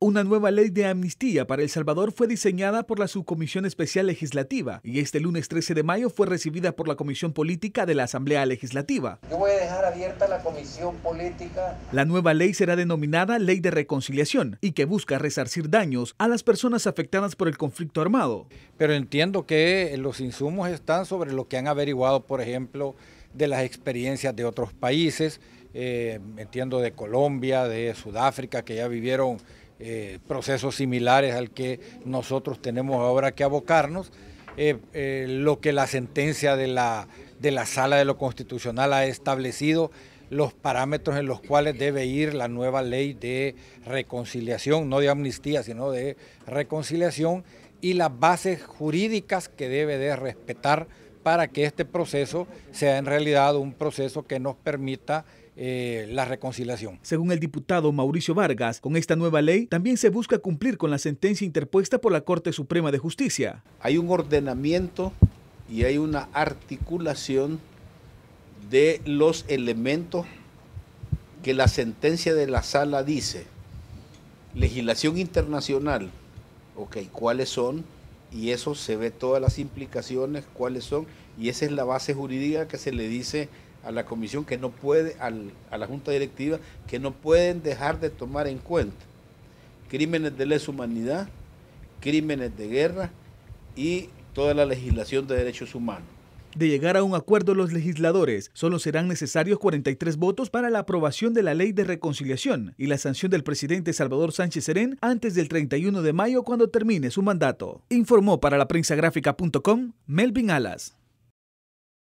Una nueva ley de amnistía para El Salvador fue diseñada por la Subcomisión Especial Legislativa y este lunes 13 de mayo fue recibida por la Comisión Política de la Asamblea Legislativa. Yo voy a dejar abierta la Comisión Política. La nueva ley será denominada Ley de Reconciliación y que busca resarcir daños a las personas afectadas por el conflicto armado. Pero entiendo que los insumos están sobre lo que han averiguado, por ejemplo, de las experiencias de otros países, eh, entiendo de Colombia, de Sudáfrica, que ya vivieron eh, procesos similares al que nosotros tenemos ahora que abocarnos. Eh, eh, lo que la sentencia de la, de la Sala de lo Constitucional ha establecido, los parámetros en los cuales debe ir la nueva ley de reconciliación, no de amnistía, sino de reconciliación, y las bases jurídicas que debe de respetar para que este proceso sea en realidad un proceso que nos permita eh, la reconciliación. Según el diputado Mauricio Vargas, con esta nueva ley también se busca cumplir con la sentencia interpuesta por la Corte Suprema de Justicia. Hay un ordenamiento y hay una articulación de los elementos que la sentencia de la sala dice. Legislación internacional, ok, ¿cuáles son? y eso se ve todas las implicaciones, cuáles son, y esa es la base jurídica que se le dice a la comisión que no puede, a la junta directiva, que no pueden dejar de tomar en cuenta crímenes de lesa humanidad, crímenes de guerra y toda la legislación de derechos humanos de llegar a un acuerdo los legisladores, solo serán necesarios 43 votos para la aprobación de la ley de reconciliación y la sanción del presidente Salvador Sánchez Serén antes del 31 de mayo cuando termine su mandato. Informó para la prensa gráfica.com Melvin Alas.